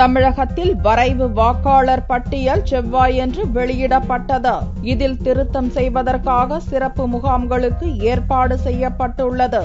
தமிழகத்தில் வரைவு வாக்காளர் பட்டியல் செவ்வாயன்று வெளியிடப்பட்டது இதில் திருத்தம் செய்வதற்காக சிறப்பு முகாம்களுக்கு ஏற்பாடு செய்யப்பட்டுள்ளது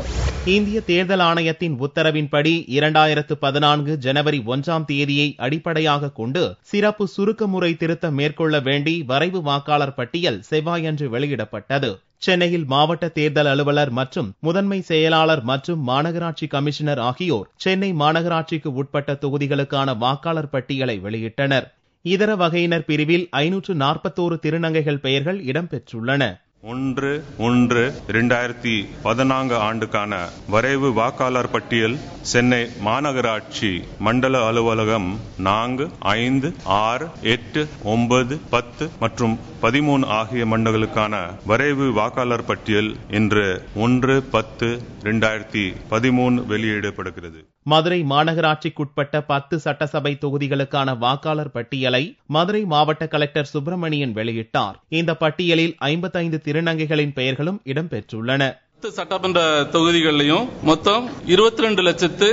இந்திய தேர்தல் ஆணையத்தின் உத்தரவின்படி இரண்டாயிரத்து பதினான்கு ஜனவரி ஒன்றாம் தேதியை அடிப்படையாக கொண்டு சிறப்பு சுருக்க முறை திருத்தம் மேற்கொள்ள வேண்டி வரைவு வாக்காளர் பட்டியல் செவ்வாயன்று வெளியிடப்பட்டது சென்னையில் மாவட்ட தேர்தல் அலுவலர் மற்றும் முதன்மை செயலாளர் மற்றும் மாநகராட்சி கமிஷனர் ஆகியோர் சென்னை மாநகராட்சிக்கு உட்பட்ட தொகுதிகளுக்கான வாக்காளர் பட்டியலை வெளியிட்டனர் இதர வகையினர் பிரிவில் ஐநூற்று நாற்பத்தோரு திருநங்கைகள் பெயர்கள் இடம்பெற்றுள்ளன ஒன்று ஒன்று இரண்டாயிரத்தி பதினான்கு ஆண்டுக்கான வரைவு வாக்காளர் பட்டியல் சென்னை மாநகராட்சி மண்டல அலுவலகம் நான்கு ஐந்து ஆறு எட்டு ஒன்பது பத்து மற்றும் பதிமூணு ஆகிய மண்டலங்களுக்கான வரைவு வாக்காளர் பட்டியல் இன்று ஒன்று பத்து இரண்டாயிரத்தி பதிமூணு வெளியிடப்படுகிறது மதுரை மாநகராட்சிக்குட்பட்ட பத்து சட்டசபை தொகுதிகளுக்கான வாக்காளர் பட்டியலை மதுரை மாவட்ட கலெக்டர் சுப்பிரமணியன் வெளியிட்டார் இந்த பட்டியலில் ஐம்பத்தைந்து திருநங்கைகளின் பெயர்களும் இடம்பெற்றுள்ளன பத்து சட்டமன்ற தொகுதிகளிலையும் மொத்தம் இருபத்தி ரெண்டு லட்சத்து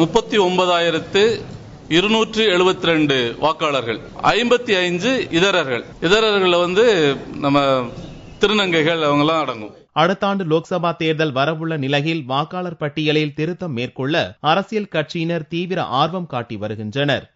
முப்பத்தி ஒன்பதாயிரத்து இருநூற்று எழுபத்தி ரெண்டு வாக்காளர்கள் ஐம்பத்தி ஐந்து இதரர்கள் இதரர்கள் வந்து நம்ம திருநங்கைகள் அவங்களாம் அடங்கும் அடுத்த ஆண்டு லோக்சபா தேர்தல் வரவுள்ள நிலையில் வாக்காளர் பட்டியலில் திருத்தம் மேற்கொள்ள அரசியல் கட்சியினர் தீவிர ஆர்வம் காட்டி வருகின்றனர்